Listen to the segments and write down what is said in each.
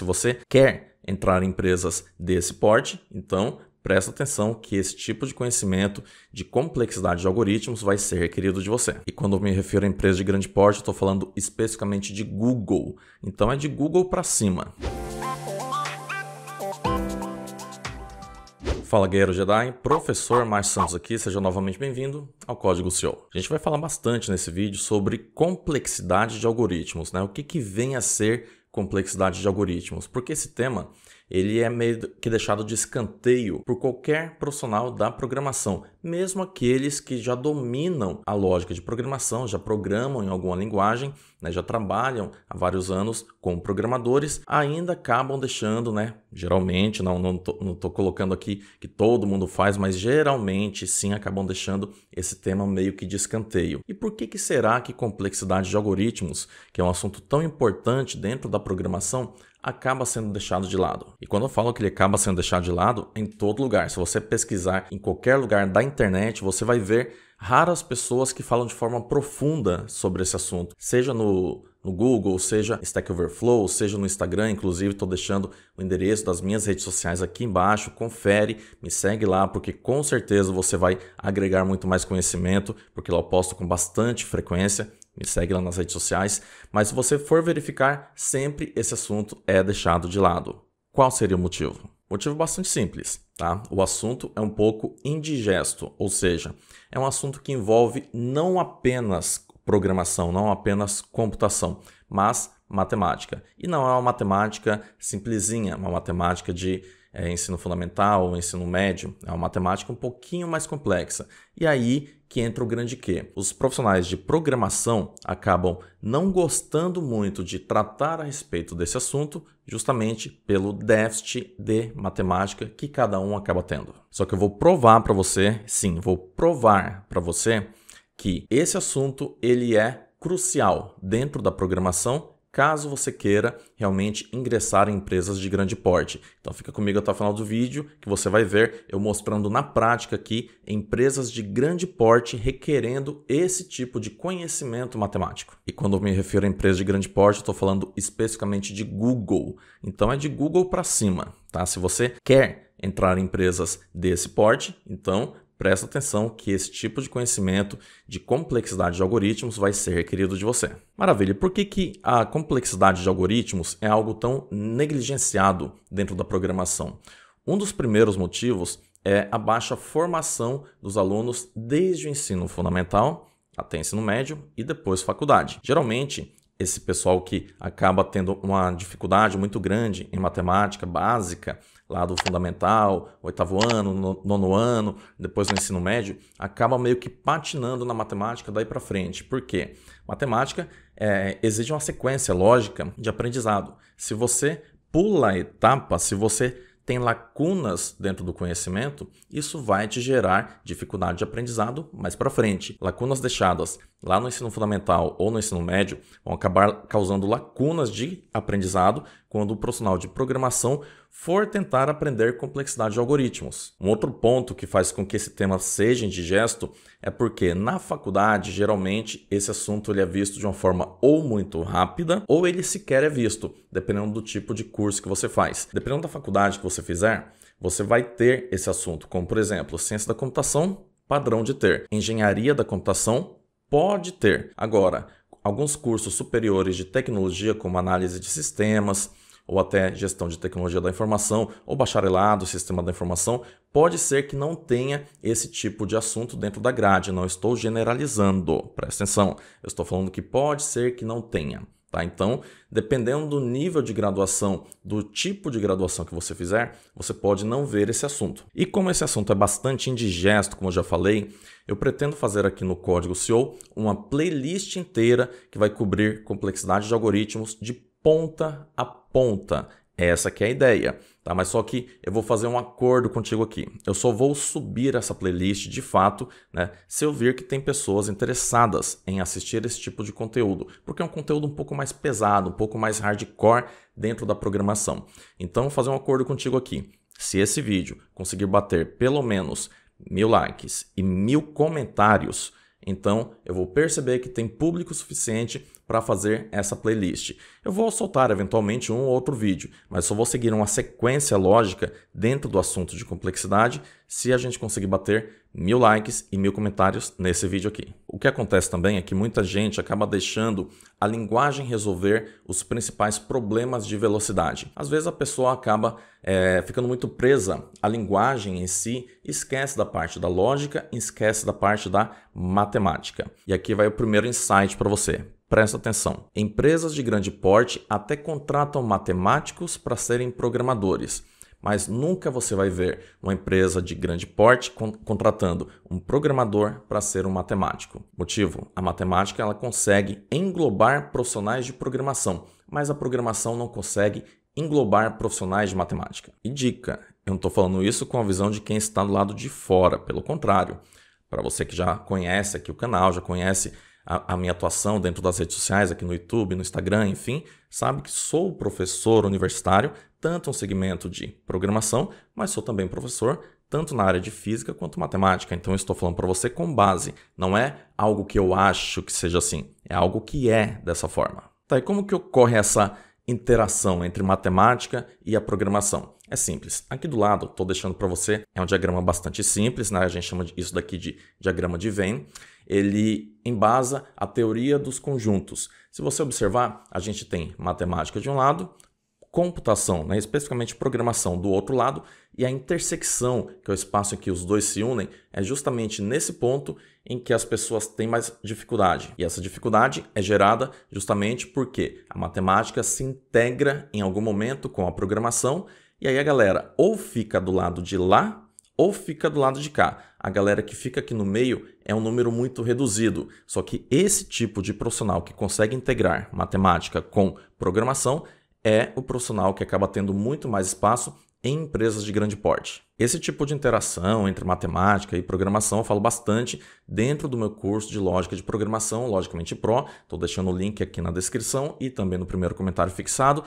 Se você quer entrar em empresas desse porte, então presta atenção que esse tipo de conhecimento de complexidade de algoritmos vai ser requerido de você. E quando eu me refiro a empresa de grande porte, estou falando especificamente de Google. Então é de Google para cima. Fala Guerreiro Jedi, professor Márcio Santos aqui, seja novamente bem-vindo ao Código CEO. A gente vai falar bastante nesse vídeo sobre complexidade de algoritmos, né? O que, que vem a ser complexidade de algoritmos, porque esse tema ele é meio que deixado de escanteio por qualquer profissional da programação, mesmo aqueles que já dominam a lógica de programação, já programam em alguma linguagem, né, já trabalham há vários anos como programadores, ainda acabam deixando, né, geralmente, não estou não, não colocando aqui que todo mundo faz, mas geralmente sim acabam deixando esse tema meio que de escanteio. E por que, que será que complexidade de algoritmos, que é um assunto tão importante dentro da programação, acaba sendo deixado de lado. E quando eu falo que ele acaba sendo deixado de lado, em todo lugar. Se você pesquisar em qualquer lugar da internet, você vai ver raras pessoas que falam de forma profunda sobre esse assunto, seja no, no Google, seja Stack Overflow, seja no Instagram, inclusive estou deixando o endereço das minhas redes sociais aqui embaixo, confere, me segue lá, porque com certeza você vai agregar muito mais conhecimento, porque lá eu posto com bastante frequência me segue lá nas redes sociais, mas se você for verificar, sempre esse assunto é deixado de lado. Qual seria o motivo? Motivo bastante simples, tá? O assunto é um pouco indigesto, ou seja, é um assunto que envolve não apenas programação, não apenas computação, mas matemática. E não é uma matemática simplesinha, é uma matemática de é, ensino fundamental, ensino médio. É uma matemática um pouquinho mais complexa. E aí que entra o grande quê? Os profissionais de programação acabam não gostando muito de tratar a respeito desse assunto, justamente pelo déficit de matemática que cada um acaba tendo. Só que eu vou provar para você, sim, vou provar para você que esse assunto ele é crucial dentro da programação caso você queira realmente ingressar em empresas de grande porte. Então fica comigo até o final do vídeo que você vai ver eu mostrando na prática aqui empresas de grande porte requerendo esse tipo de conhecimento matemático. E quando eu me refiro a empresas de grande porte, estou falando especificamente de Google. Então é de Google para cima, tá? Se você quer entrar em empresas desse porte, então Presta atenção que esse tipo de conhecimento de complexidade de algoritmos vai ser requerido de você. Maravilha, por que, que a complexidade de algoritmos é algo tão negligenciado dentro da programação? Um dos primeiros motivos é a baixa formação dos alunos desde o ensino fundamental até ensino médio e depois faculdade. Geralmente, esse pessoal que acaba tendo uma dificuldade muito grande em matemática básica lá do fundamental, oitavo ano, nono ano, depois do ensino médio, acaba meio que patinando na matemática daí para frente. Por quê? Matemática é, exige uma sequência lógica de aprendizado. Se você pula a etapa, se você tem lacunas dentro do conhecimento, isso vai te gerar dificuldade de aprendizado mais para frente. Lacunas deixadas lá no ensino fundamental ou no ensino médio vão acabar causando lacunas de aprendizado quando o profissional de programação for tentar aprender complexidade de algoritmos. Um outro ponto que faz com que esse tema seja indigesto é porque na faculdade, geralmente, esse assunto ele é visto de uma forma ou muito rápida, ou ele sequer é visto, dependendo do tipo de curso que você faz. Dependendo da faculdade que você fizer, você vai ter esse assunto, como por exemplo, ciência da computação, padrão de ter. Engenharia da computação, pode ter. Agora, alguns cursos superiores de tecnologia, como análise de sistemas, ou até gestão de tecnologia da informação, ou bacharelado, sistema da informação, pode ser que não tenha esse tipo de assunto dentro da grade. Não estou generalizando, presta atenção. Eu estou falando que pode ser que não tenha. Tá? Então, dependendo do nível de graduação, do tipo de graduação que você fizer, você pode não ver esse assunto. E como esse assunto é bastante indigesto, como eu já falei, eu pretendo fazer aqui no Código CEO uma playlist inteira que vai cobrir complexidade de algoritmos de ponta a ponta. Essa que é a ideia, tá? Mas só que eu vou fazer um acordo contigo aqui. Eu só vou subir essa playlist de fato, né? Se eu vir que tem pessoas interessadas em assistir esse tipo de conteúdo, porque é um conteúdo um pouco mais pesado, um pouco mais hardcore dentro da programação. Então, vou fazer um acordo contigo aqui. Se esse vídeo conseguir bater pelo menos mil likes e mil comentários, então eu vou perceber que tem público suficiente para fazer essa playlist. Eu vou soltar eventualmente um ou outro vídeo, mas só vou seguir uma sequência lógica dentro do assunto de complexidade se a gente conseguir bater mil likes e mil comentários nesse vídeo aqui. O que acontece também é que muita gente acaba deixando a linguagem resolver os principais problemas de velocidade. Às vezes a pessoa acaba é, ficando muito presa à linguagem em si, esquece da parte da lógica, esquece da parte da matemática. E aqui vai o primeiro insight para você. Presta atenção. Empresas de grande porte até contratam matemáticos para serem programadores, mas nunca você vai ver uma empresa de grande porte con contratando um programador para ser um matemático. Motivo: a matemática ela consegue englobar profissionais de programação, mas a programação não consegue englobar profissionais de matemática. E dica: eu não estou falando isso com a visão de quem está do lado de fora, pelo contrário. Para você que já conhece aqui o canal, já conhece a, a, minha atuação dentro das redes sociais, aqui no YouTube, no Instagram, enfim, sabe que sou professor universitário, tanto no segmento de programação, mas sou também professor tanto na área de física quanto matemática. Então, estou falando para você com base, não é algo que eu acho que seja assim, é algo que é dessa forma. Tá, e como que ocorre essa interação entre matemática e a programação? É simples. Aqui do lado, estou deixando para você, é um diagrama bastante simples, né? a gente chama isso daqui de diagrama de Venn ele embasa a teoria dos conjuntos. Se você observar, a gente tem matemática de um lado, computação, né, especificamente programação, do outro lado, e a intersecção, que é o espaço em que os dois se unem, é justamente nesse ponto em que as pessoas têm mais dificuldade. E essa dificuldade é gerada justamente porque a matemática se integra em algum momento com a programação, e aí a galera ou fica do lado de lá ou fica do lado de cá. A galera que fica aqui no meio é um número muito reduzido, só que esse tipo de profissional que consegue integrar matemática com programação é o profissional que acaba tendo muito mais espaço em empresas de grande porte. Esse tipo de interação entre matemática e programação eu falo bastante dentro do meu curso de lógica de programação, Logicamente Pro. Estou deixando o link aqui na descrição e também no primeiro comentário fixado.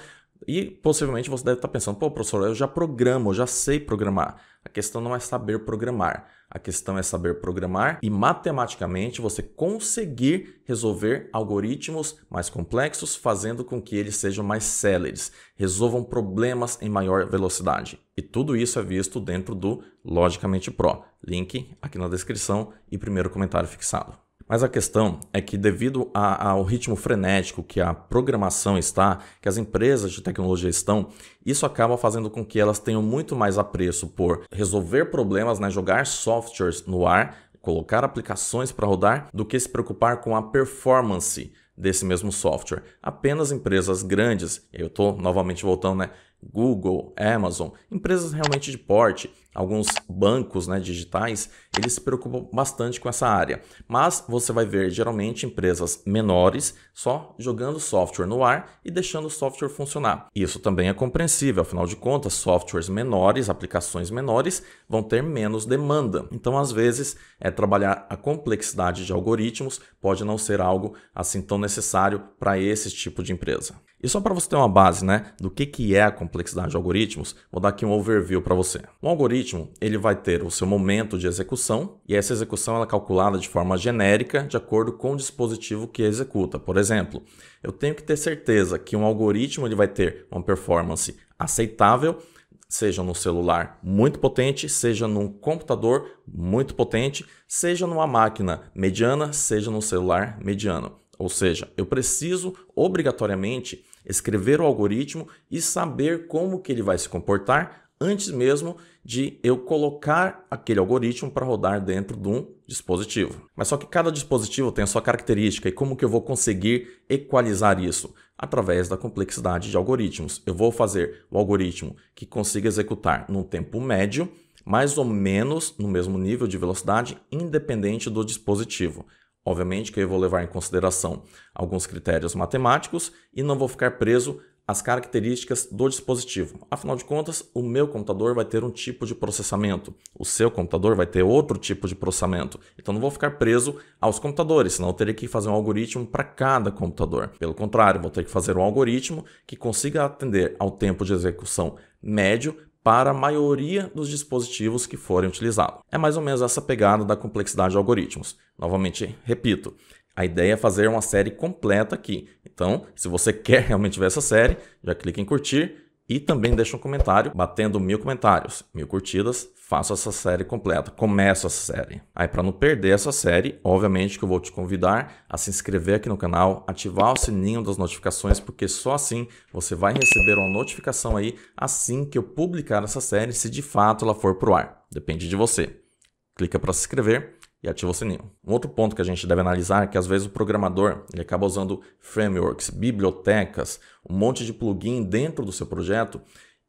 E possivelmente você deve estar pensando, pô, professor, eu já programo, eu já sei programar. A questão não é saber programar. A questão é saber programar e matematicamente você conseguir resolver algoritmos mais complexos, fazendo com que eles sejam mais sellers, resolvam problemas em maior velocidade. E tudo isso é visto dentro do Logicamente Pro. Link aqui na descrição e primeiro comentário fixado. Mas a questão é que, devido a, ao ritmo frenético que a programação está, que as empresas de tecnologia estão, isso acaba fazendo com que elas tenham muito mais apreço por resolver problemas, né, jogar softwares no ar, colocar aplicações para rodar, do que se preocupar com a performance desse mesmo software. Apenas empresas grandes, eu estou novamente voltando, né? Google, Amazon, empresas realmente de porte alguns bancos né, digitais, eles se preocupam bastante com essa área. Mas você vai ver geralmente empresas menores só jogando software no ar e deixando o software funcionar. Isso também é compreensível, afinal de contas, softwares menores, aplicações menores, vão ter menos demanda. Então, às vezes, é, trabalhar a complexidade de algoritmos pode não ser algo assim tão necessário para esse tipo de empresa. E só para você ter uma base, né, do que, que é a complexidade de algoritmos, vou dar aqui um overview para você. Um algoritmo, ele vai ter o seu momento de execução, e essa execução ela é calculada de forma genérica, de acordo com o dispositivo que executa. Por exemplo, eu tenho que ter certeza que um algoritmo ele vai ter uma performance aceitável, seja no celular muito potente, seja num computador muito potente, seja numa máquina mediana, seja num celular mediano. Ou seja, eu preciso obrigatoriamente escrever o algoritmo e saber como que ele vai se comportar antes mesmo de eu colocar aquele algoritmo para rodar dentro de um dispositivo. Mas só que cada dispositivo tem a sua característica e como que eu vou conseguir equalizar isso? Através da complexidade de algoritmos. Eu vou fazer o algoritmo que consiga executar num tempo médio, mais ou menos no mesmo nível de velocidade, independente do dispositivo. Obviamente que eu vou levar em consideração alguns critérios matemáticos e não vou ficar preso às características do dispositivo. Afinal de contas, o meu computador vai ter um tipo de processamento, o seu computador vai ter outro tipo de processamento. Então não vou ficar preso aos computadores, senão eu teria que fazer um algoritmo para cada computador. Pelo contrário, vou ter que fazer um algoritmo que consiga atender ao tempo de execução médio para a maioria dos dispositivos que forem utilizados. É mais ou menos essa pegada da complexidade de algoritmos. Novamente, repito, a ideia é fazer uma série completa aqui. Então, se você quer realmente ver essa série, já clica em curtir e também deixa um comentário, batendo mil comentários, mil curtidas, faço essa série completa, começo essa série. Aí para não perder essa série, obviamente que eu vou te convidar a se inscrever aqui no canal, ativar o sininho das notificações, porque só assim você vai receber uma notificação aí assim que eu publicar essa série, se de fato ela for pro ar. Depende de você. Clica para se inscrever e ativa o sininho. Um outro ponto que a gente deve analisar é que às vezes o programador ele acaba usando frameworks, bibliotecas, um monte de plugin dentro do seu projeto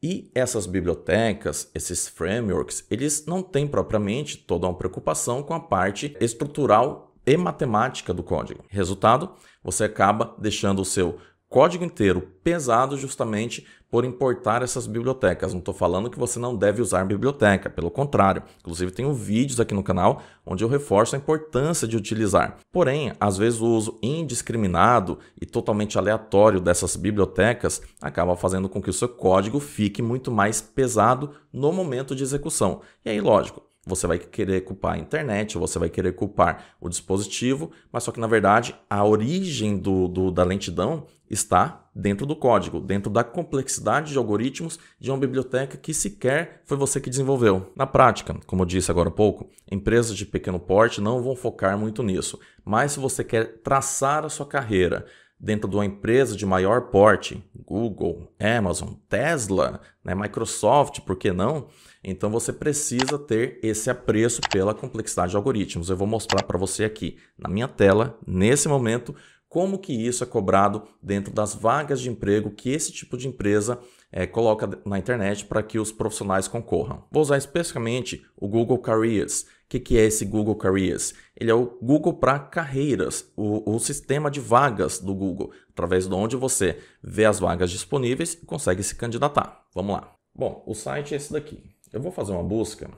e essas bibliotecas, esses frameworks, eles não têm propriamente toda uma preocupação com a parte estrutural e matemática do código. Resultado, você acaba deixando o seu código inteiro pesado justamente por importar essas bibliotecas. Não estou falando que você não deve usar biblioteca, pelo contrário. Inclusive, tenho vídeos aqui no canal onde eu reforço a importância de utilizar. Porém, às vezes o uso indiscriminado e totalmente aleatório dessas bibliotecas acaba fazendo com que o seu código fique muito mais pesado no momento de execução. E aí, lógico, você vai querer culpar a internet, você vai querer culpar o dispositivo, mas só que na verdade a origem do, do da lentidão está dentro do código, dentro da complexidade de algoritmos de uma biblioteca que sequer foi você que desenvolveu. Na prática, como eu disse agora há pouco, empresas de pequeno porte não vão focar muito nisso, mas se você quer traçar a sua carreira dentro de uma empresa de maior porte, Google, Amazon, Tesla, né, Microsoft, por que não? Então você precisa ter esse apreço pela complexidade de algoritmos. Eu vou mostrar para você aqui na minha tela, nesse momento, como que isso é cobrado dentro das vagas de emprego que esse tipo de empresa é, coloca na internet para que os profissionais concorram. Vou usar especificamente o Google Careers. O que, que, é esse Google Careers? Ele é o Google para carreiras, o, o sistema de vagas do Google, através de onde você vê as vagas disponíveis e consegue se candidatar. Vamos lá. Bom, o site é esse daqui. Eu vou fazer uma busca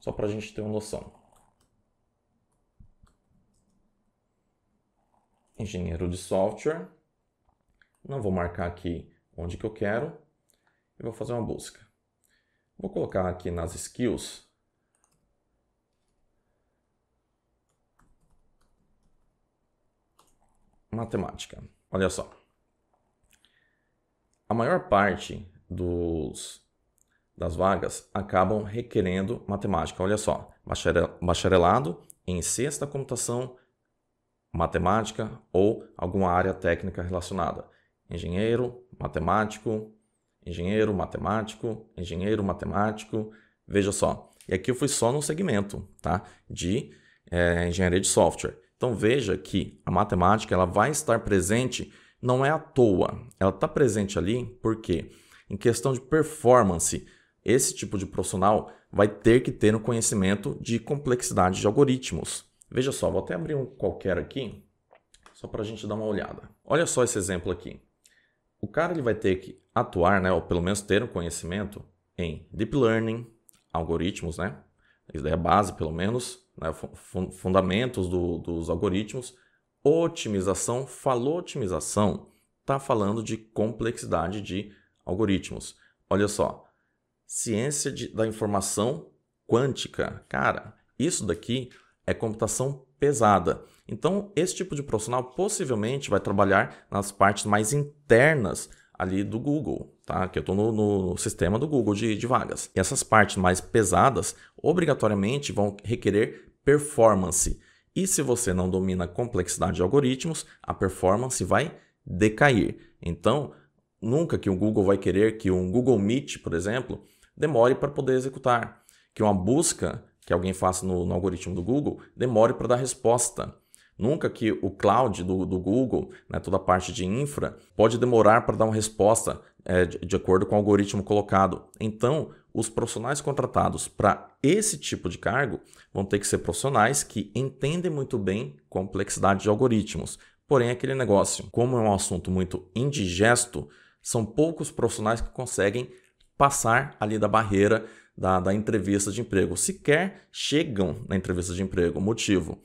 só para a gente ter uma noção. engenheiro de software. Não vou marcar aqui onde que eu quero e vou fazer uma busca. Vou colocar aqui nas skills matemática. Olha só. A maior parte dos, das vagas acabam requerendo matemática. Olha só, bacharelado em ciência da computação matemática ou alguma área técnica relacionada. Engenheiro, matemático, engenheiro, matemático, engenheiro, matemático. Veja só. E aqui eu fui só no segmento tá? de é, engenharia de software. Então veja que a matemática ela vai estar presente, não é à toa. Ela está presente ali porque, em questão de performance, esse tipo de profissional vai ter que ter um conhecimento de complexidade de algoritmos. Veja só, vou até abrir um qualquer aqui, só para a gente dar uma olhada. Olha só esse exemplo aqui. O cara ele vai ter que atuar, né, ou pelo menos ter um conhecimento em deep learning, algoritmos, né? Isso daí é a base, pelo menos, né, fundamentos do, dos algoritmos. Otimização, falou otimização, está falando de complexidade de algoritmos. Olha só, ciência de, da informação quântica. Cara, isso daqui é computação pesada. Então, esse tipo de profissional possivelmente vai trabalhar nas partes mais internas ali do Google, tá? Que eu estou no, no, sistema do Google de, de vagas. E essas partes mais pesadas, obrigatoriamente, vão requerer performance. E se você não domina a complexidade de algoritmos, a performance vai decair. Então, nunca que o Google vai querer que um Google Meet, por exemplo, demore para poder executar, que uma busca que alguém faça no, no algoritmo do Google, demore para dar resposta. Nunca que o cloud do, do Google, né, toda a parte de infra, pode demorar para dar uma resposta é, de, de acordo com o algoritmo colocado. Então, os profissionais contratados para esse tipo de cargo vão ter que ser profissionais que entendem muito bem complexidade de algoritmos. Porém, aquele negócio, como é um assunto muito indigesto, são poucos profissionais que conseguem passar ali da barreira da, da entrevista de emprego. Sequer chegam na entrevista de emprego. Motivo: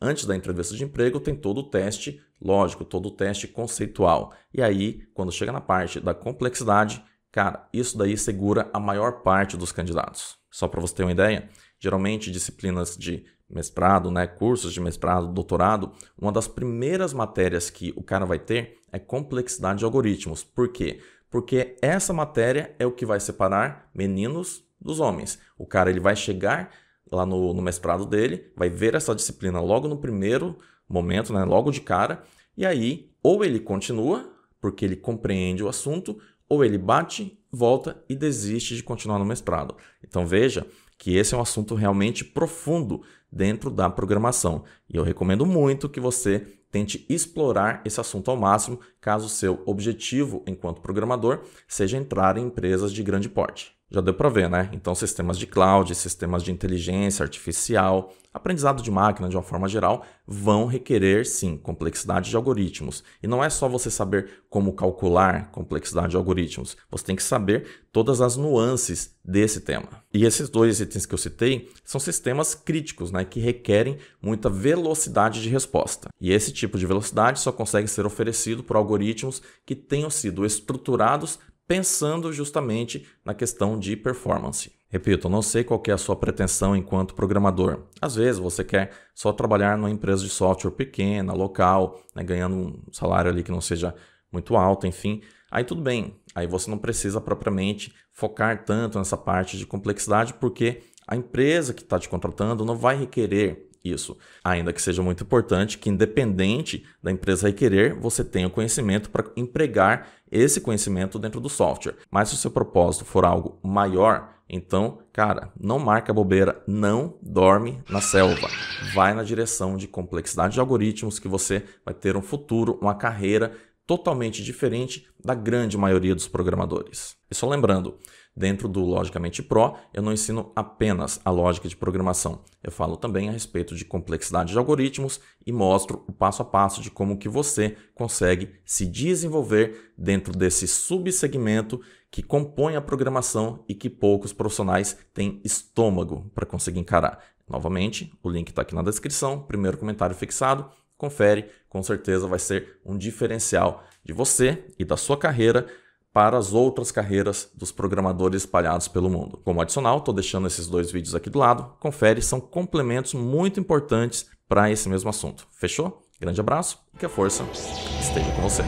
Antes da entrevista de emprego, tem todo o teste lógico, todo o teste conceitual. E aí, quando chega na parte da complexidade, cara, isso daí segura a maior parte dos candidatos. Só para você ter uma ideia, geralmente disciplinas de mestrado, né, cursos de mestrado, doutorado, uma das primeiras matérias que o cara vai ter é complexidade de algoritmos. Por quê? Porque essa matéria é o que vai separar meninos dos homens. O cara ele vai chegar lá no, no mestrado dele, vai ver essa disciplina logo no primeiro momento, né, logo de cara, e aí ou ele continua, porque ele compreende o assunto, ou ele bate, volta e desiste de continuar no mestrado. Então veja que esse é um assunto realmente profundo dentro da programação. E eu recomendo muito que você tente explorar esse assunto ao máximo, caso seu objetivo enquanto programador seja entrar em empresas de grande porte já deu para ver, né? Então, sistemas de cloud, sistemas de inteligência artificial, aprendizado de máquina de uma forma geral, vão requerer sim complexidade de algoritmos. E não é só você saber como calcular complexidade de algoritmos, você tem que saber todas as nuances desse tema. E esses dois itens que eu citei são sistemas críticos, né, que requerem muita velocidade de resposta. E esse tipo de velocidade só consegue ser oferecido por algoritmos que tenham sido estruturados pensando justamente na questão de performance. Repito, não sei qual é a sua pretensão enquanto programador. Às vezes você quer só trabalhar numa empresa de software pequena, local, né, ganhando um salário ali que não seja muito alto, enfim. Aí tudo bem, aí você não precisa propriamente focar tanto nessa parte de complexidade, porque a empresa que está te contratando não vai requerer isso. Ainda que seja muito importante que, independente da empresa requerer, você tenha o conhecimento para empregar esse conhecimento dentro do software. Mas se o seu propósito for algo maior, então, cara, não marca bobeira, não dorme na selva. Vai na direção de complexidade de algoritmos que você vai ter um futuro, uma carreira totalmente diferente da grande maioria dos programadores. E só lembrando, Dentro do Logicamente Pro, eu não ensino apenas a lógica de programação. Eu falo também a respeito de complexidade de algoritmos e mostro o passo a passo de como que você consegue se desenvolver dentro desse subsegmento que compõe a programação e que poucos profissionais têm estômago para conseguir encarar. Novamente, o link está aqui na descrição, primeiro comentário fixado confere, com certeza vai ser um diferencial de você e da sua carreira para as outras carreiras dos programadores espalhados pelo mundo. Como adicional, estou deixando esses dois vídeos aqui do lado. Confere, são complementos muito importantes para esse mesmo assunto. Fechou? Grande abraço e que a força esteja com você.